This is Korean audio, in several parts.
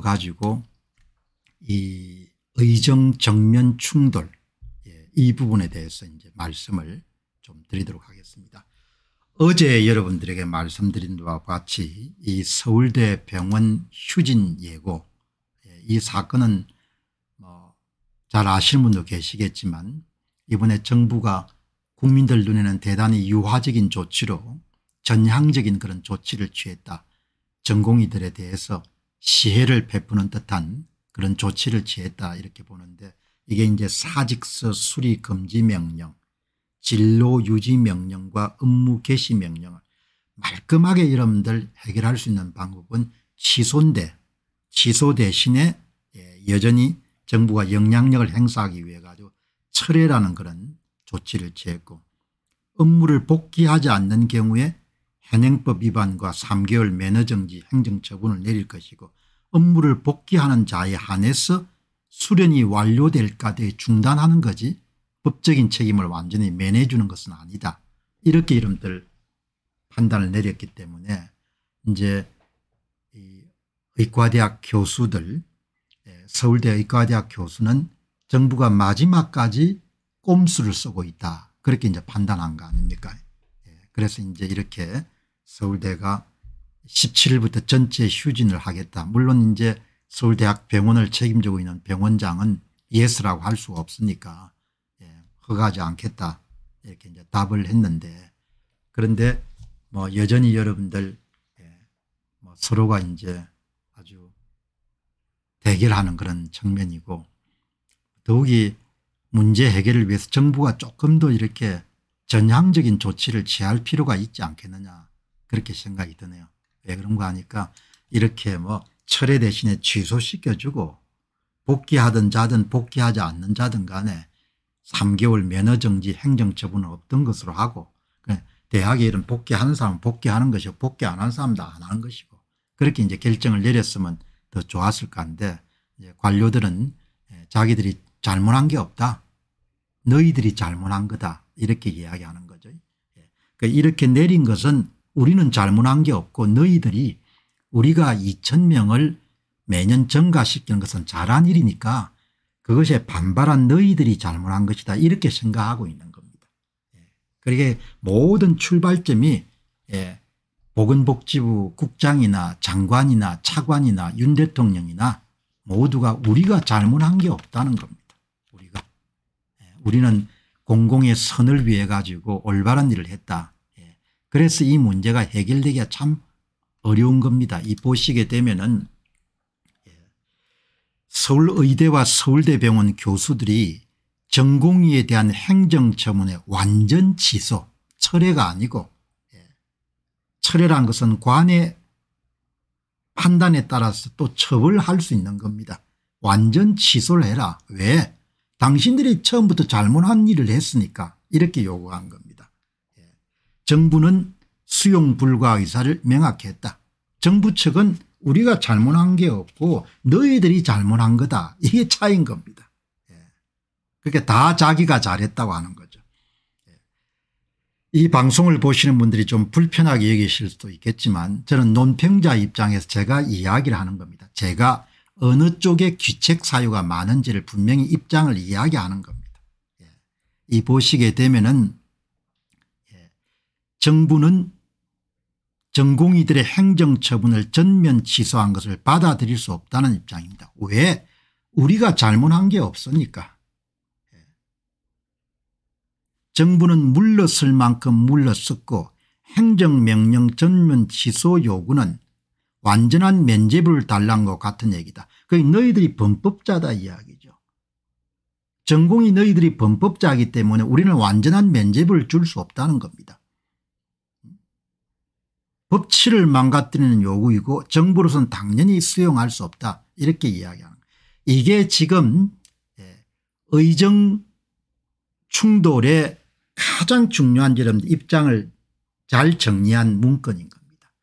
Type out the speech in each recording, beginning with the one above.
가지고 이 의정 정면 충돌 예, 이 부분에 대해서 이제 말씀을 좀 드리도록 하겠습니다. 어제 여러분들에게 말씀드린 바와 같이 이 서울대 병원 휴진 예고 예, 이 사건은 뭐 잘 아시는 분도 계시겠지만 이번에 정부가 국민들 눈에는 대단히 유화적인 조치로 전향적인 그런 조치를 취했다. 전공의들에 대해서 시혜를 베푸는 듯한 그런 조치를 취했다 이렇게 보는데 이게 이제 사직서 수리 금지 명령 진로 유지 명령과 업무 개시 명령을 말끔하게 여러분들 해결할 수 있는 방법은 취소인데 취소 대신에 예, 여전히 정부가 영향력을 행사하기 위해 가지고 철회라는 그런 조치를 취했고 업무를 복귀하지 않는 경우에 현행법 위반과 3개월 매너정지 행정처분을 내릴 것이고 업무를 복귀하는 자에 한해서 수련이 완료될 까대 중단하는 거지 법적인 책임을 완전히 면해주는 것은 아니다. 이렇게 이름들 판단을 내렸기 때문에 이제 이 의과대학 교수들 예, 서울대 의과대학 교수는 정부가 마지막까지 꼼수를 쓰고 있다. 그렇게 이제 판단한 거 아닙니까? 예, 그래서 이제 이렇게 서울대가 17일부터 전체 휴진을 하겠다. 물론 이제 서울대학 병원을 책임지고 있는 병원장은 예스라고 할 수가 없으니까 예, 허가하지 않겠다 이렇게 이제 답을 했는데 그런데 뭐 여전히 여러분들 예, 뭐 서로가 이제 아주 대결하는 그런 측면이고 더욱이 문제 해결을 위해서 정부가 조금 더 이렇게 전향적인 조치를 취할 필요가 있지 않겠느냐 그렇게 생각이 드네요. 왜 예, 그런 거 하니까 이렇게 뭐 철회 대신에 취소시켜주고 복귀하든 자든 복귀하지 않는 자든 간에 3개월 면허 정지 행정처분은 없던 것으로 하고 그 대학에 이런 복귀하는 사람은 복귀하는 것이고 복귀 안 하는 사람은 안 하는 것이고 그렇게 이제 결정을 내렸으면 더 좋았을 건데 관료들은 예, 자기들이 잘못한 게 없다. 너희들이 잘못한 거다. 이렇게 이야기하는 거죠. 그러니까 이렇게 내린 것은 우리는 잘못한 게 없고 너희들이 우리가 2천명을 매년 증가시키는 것은 잘한 일이니까 그것에 반발한 너희들이 잘못한 것이다 이렇게 생각하고 있는 겁니다. 예. 그러게 모든 출발점이 예, 보건복지부 국장이나 장관이나 차관이나 윤 대통령이나 모두가 우리가 잘못한 게 없다는 겁니다. 우리가 예. 우리는 공공의 선을 위해 가지고 올바른 일을 했다. 그래서 이 문제가 해결되기가 참 어려운 겁니다. 이 보시게 되면은 예. 서울의대와 서울대병원 교수들이 전공의에 대한 행정처분의 완전 취소 철회가 아니고 예. 철회란 것은 관의 판단에 따라서 또 처벌할 수 있는 겁니다. 완전 취소를 해라. 왜? 당신들이 처음부터 잘못한 일을 했으니까 이렇게 요구한 겁니다. 정부는 수용 불가 의사를 명확 했다. 정부 측은 우리가 잘못한 게 없고 너희들이 잘못한 거다. 이게 차인 겁니다. 예. 그렇게 다 자기가 잘했다고 하는 거죠. 예. 이 방송을 보시는 분들이 좀 불편하게 여기실 수도 있겠지만 저는 논평자 입장에서 제가 이야기를 하는 겁니다. 제가 어느 쪽에 귀책 사유가 많은지를 분명히 입장을 이야기하는 겁니다. 예. 이 보시게 되면은 정부는 전공의들의 행정처분을 전면 취소한 것을 받아들일 수 없다는 입장입니다. 왜? 우리가 잘못한 게 없으니까. 예. 정부는 물러설 만큼 물러섰고 행정명령 전면 취소 요구는 완전한 면제부를 달란 것 같은 얘기다. 그 너희들이 범법자다 이야기죠. 전공이 너희들이 범법자이기 때문에 우리는 완전한 면제부를 줄 수 없다는 겁니다. 법치를 망가뜨리는 요구이고 정부로서는 당연히 수용할 수 없다 이렇게 이야기하는 이게 지금 예, 의정 충돌의 가장 중요한 여러분 입장을 잘 정리한 문건인 겁니다.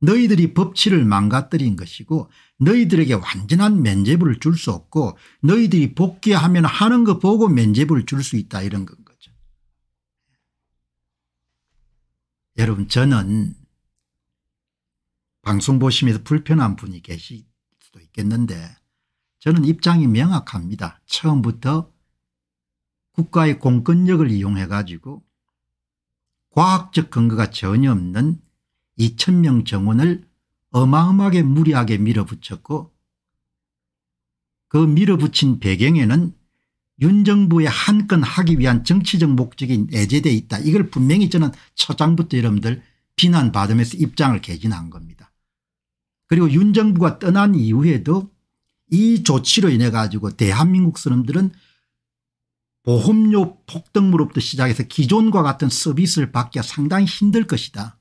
너희들이 법치를 망가뜨린 것이고 너희들에게 완전한 면제부를 줄 수 없고 너희들이 복귀하면 하는 거 보고 면제부를 줄 수 있다 이런 건 거죠. 여러분 저는 방송 보시면서 불편한 분이 계실 수도 있겠는데 저는 입장이 명확합니다. 처음부터 국가의 공권력을 이용해 가지고 과학적 근거가 전혀 없는 2천명 정원을 어마어마하게 무리하게 밀어붙였고 그 밀어붙인 배경에는 윤 정부의 한 건 하기 위한 정치적 목적이 내재되어 있다. 이걸 분명히 저는 처장부터 여러분들 비난받으면서 입장을 개진한 겁니다. 그리고 윤 정부가 떠난 이후에도 이 조치로 인해 가지고 대한민국 사람들은 보험료 폭등무로부터 시작해서 기존과 같은 서비스를 받기가 상당히 힘들 것이다.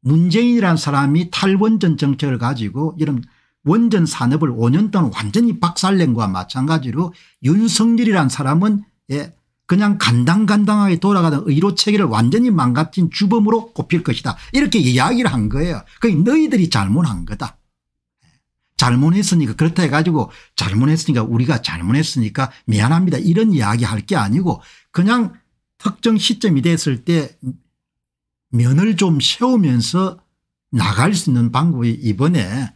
문재인이라는 사람이 탈원전 정책을 가지고 이런 원전 산업을 5년 동안 완전히 박살낸 것과 마찬가지로 윤석열이라는 사람은 예, 그냥 간당간당하게 돌아가던 의료 체계를 완전히 망가뜨린 주범으로 꼽힐 것이다. 이렇게 이야기를 한 거예요. 그게 너희들이 잘못한 거다. 잘못했으니까 그렇다 해가지고 잘못했으니까 우리가 잘못했으니까 미안합니다. 이런 이야기 할 게 아니고 그냥 특정 시점이 됐을 때 면을 좀 세우면서 나갈 수 있는 방법이 이번에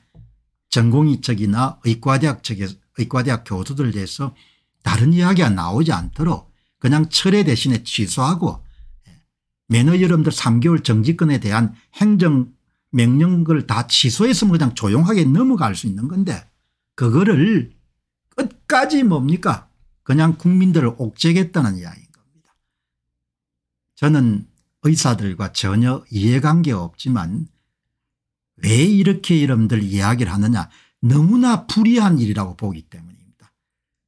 전공의 측이나 의과대학 측에서 의과대학 교수들 대해서 다른 이야기가 나오지 않도록 그냥 철회 대신에 취소하고 예, 매너 여러분들 3개월 정지권에 대한 행정 명령을 다 취소했으면 그냥 조용하게 넘어갈 수 있는 건데 그거를 끝까지 뭡니까 그냥 국민들을 옥죄겠다는 이야기인 겁니다. 저는 의사들과 전혀 이해관계 없지만 왜 이렇게 여러분들 이야기를 하느냐 너무나 불이한 일이라고 보기 때문입니다.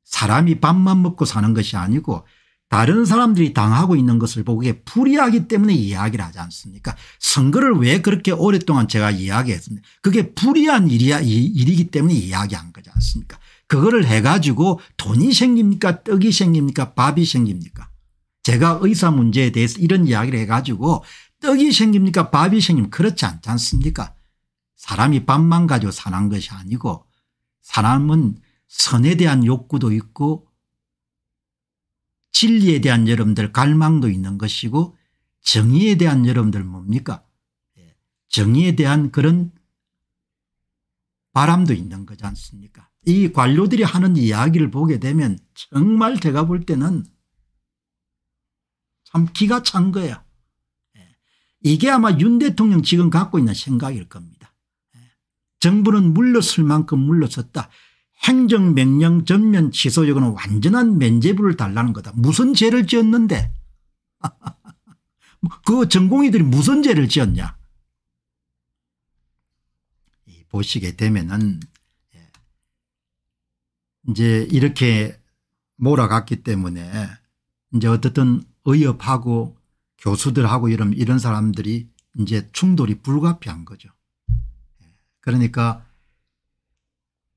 사람이 밥만 먹고 사는 것이 아니고 다른 사람들이 당하고 있는 것을 보기에 불이하기 때문에 이야기를 하지 않습니까 선거를 왜 그렇게 오랫동안 제가 이야기했습니까 그게 불이한 일이야, 일이기 때문에 이야기한 거지 않습니까 그거를 해가지고 돈이 생깁니까 떡이 생깁니까 밥이 생깁니까 제가 의사 문제에 대해서 이런 이야기를 해가지고 떡이 생깁니까 밥이 생깁니까 그렇지 않지 않습니까 사람이 밥만 가지고 사는 것이 아니고 사람은 선에 대한 욕구도 있고 진리에 대한 여러분들 갈망도 있는 것이고 정의에 대한 여러분들 뭡니까 예, 정의에 대한 그런 바람도 있는 거지 않습니까 이 관료들이 하는 이야기를 보게 되면 정말 제가 볼 때는 참 기가 찬 거야 예, 이게 아마 윤 대통령 지금 갖고 있는 생각일 겁니다 예, 정부는 물러설 만큼 물러섰다 행정명령 전면 취소 요구는 완전한 면죄부를 달라는 거다. 무슨 죄를 지었는데 그 전공의들이 무슨 죄를 지었냐. 보시게 되면은 예, 이제 이렇게 몰아갔기 때문에 이제 어쨌든 의협하고 교수들하고 이런, 이런 사람들이 이제 충돌이 불가피한 거죠. 예, 그러니까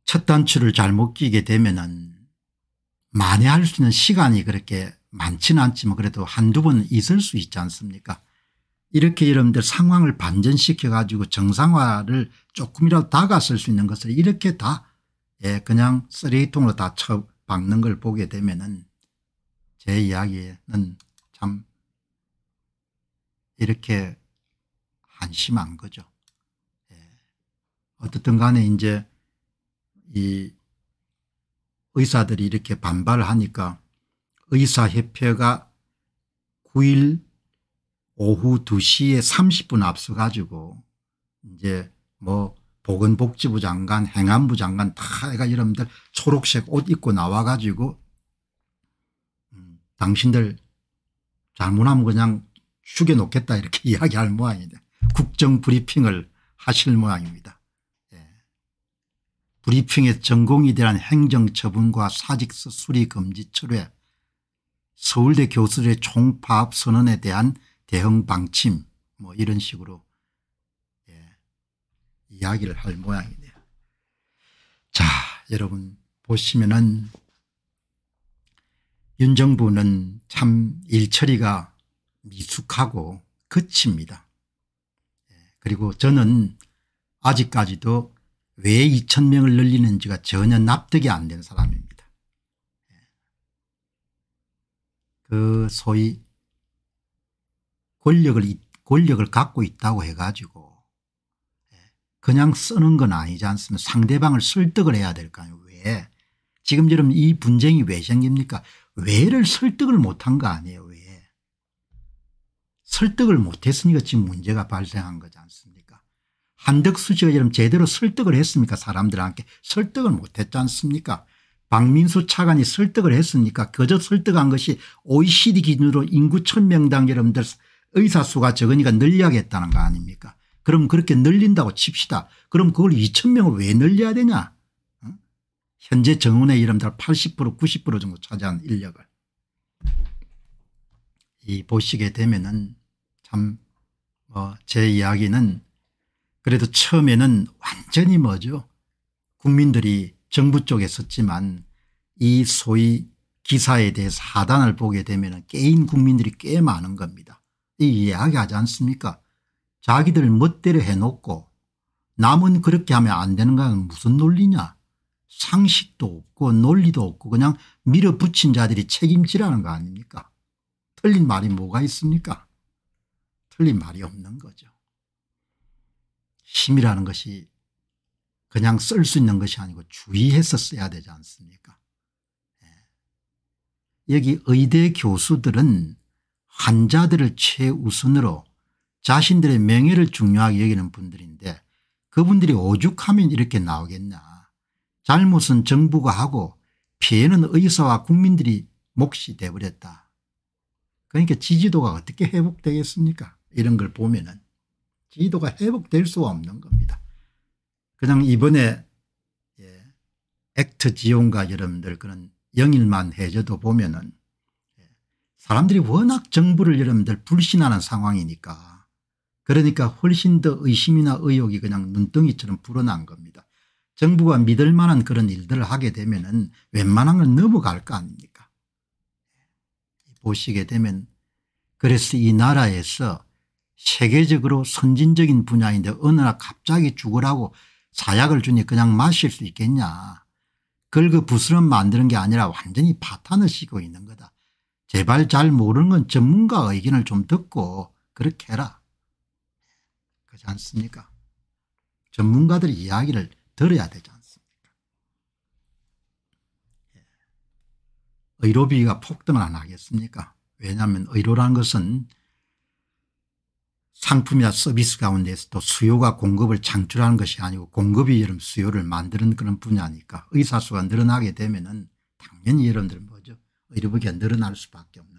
첫 단추를 잘 못 끼게 되면은 만회할 수 있는 시간이 그렇게 많지는 않지만 그래도 한두 번 있을 수 있지 않습니까 이렇게 여러분들 상황을 반전시켜 가지고 정상화를 조금이라도 다가설 수 있는 것을 이렇게 다 예, 그냥 쓰레기통으로 다 쳐박는 걸 보게 되면은 제 이야기는 참 이렇게 한심한 거죠. 예. 어떻든 간에 이제 이 의사들이 이렇게 반발을 하니까 의사협회가 9일 오후 2시에 30분 앞서 가지고 이제 뭐 보건복지부 장관 행안부 장관 다가 여러분들 초록색 옷 입고 나와 가지고 음, 당신들 잘못하면 그냥 죽여놓겠다 이렇게 이야기할 모양인데 국정 브리핑을 하실 모양입니다. 브리핑에 전공이 대한 행정처분과 사직서 수리 금지 철회 서울대 교수들의 총파업 선언에 대한 대응 방침 뭐 이런 식으로 예, 이야기를 할 모양이네요. 자 여러분 보시면은 윤 정부는 참 일처리가 미숙하고 그칩니다. 예, 그리고 저는 아직까지도 왜 2천 명을 늘리는지가 전혀 납득이 안 된 사람입니다. 그 소위 권력을 권력을 갖고 있다고 해가지고 그냥 쓰는 건 아니지 않습니까 상대방을 설득을 해야 될거 아니에요 왜 지금처럼 이 분쟁이 왜 생깁니까 왜를 설득을 못한 거 아니에요 왜 설득을 못했으니까 지금 문제가 발생한 거지 않습니까 한덕수 씨가처럼 제대로 설득을 했습니까 사람들한테 설득을 못했지 않습니까 박민수 차관이 설득을 했습니까 그저 설득한 것이 OECD 기준으로 인구 천명당 여러분들 의사수가 적으니까 늘려야겠다는 거 아닙니까 그럼 그렇게 늘린다고 칩시다 그럼 그걸 2천명을왜 늘려야 되냐 현재 정원의 여러분들 80% 90% 정도 차지한 인력을 이 보시게 되면은 참뭐제 이야기는 그래도 처음에는 완전히 뭐죠 국민들이 정부 쪽에 섰지만 이 소위 기사에 대해서 하단을 보게 되면 깨인 국민들이 꽤 많은 겁니다. 이 이야기하지 않습니까 자기들 멋대로 해놓고 남은 그렇게 하면 안 되는 건 무슨 논리냐 상식도 없고 논리도 없고 그냥 밀어붙인 자들이 책임지라는 거 아닙니까 틀린 말이 뭐가 있습니까 틀린 말이 없는 거죠. 힘이라는 것이 그냥 쓸 수 있는 것이 아니고 주의해서 써야 되지 않습니까 예. 여기 의대 교수들은 환자들을 최우선으로 자신들의 명예를 중요하게 여기는 분들인데 그분들이 오죽하면 이렇게 나오겠냐. 잘못은 정부가 하고 피해는 의사와 국민들이 몫이 돼버렸다. 그러니까 지지도가 어떻게 회복되겠습니까 이런 걸 보면 은 지도가 회복될 수가 없는 겁니다. 그냥 이번에 예, 액트 지원과 여러분들 그런 영일만 해제도 보면은 예, 사람들이 워낙 정부를 여러분들 불신하는 상황이니까 그러니까 훨씬 더 의심이나 의혹이 그냥 눈덩이처럼 불어난 겁니다. 정부가 믿을 만한 그런 일들을 하게 되면 은 웬만한 건 넘어갈 거 아닙니까 예, 보시게 되면 그래서 이 나라에서 세계적으로 선진적인 분야인데 어느 날 갑자기 죽으라고 사약을 주니 그냥 마실 수 있겠냐. 긁어 그 부스럼 만드는 게 아니라 완전히 파탄을 씌고 있는 거다. 제발 잘 모르는 건 전문가 의견을 좀 듣고 그렇게 해라. 그렇지 않습니까? 전문가들 이야기를 들어야 되지 않습니까? 예. 의료비가 폭등을 안 하겠습니까? 왜냐하면 의료란 것은 상품이나 서비스 가운데서도 수요가 공급을 창출하는 것이 아니고 공급이 여름 수요를 만드는 그런 분야니까 의사수가 늘어나게 되면 은 당연히 여러분들은 뭐죠 의료보기가 늘어날 수밖에 없는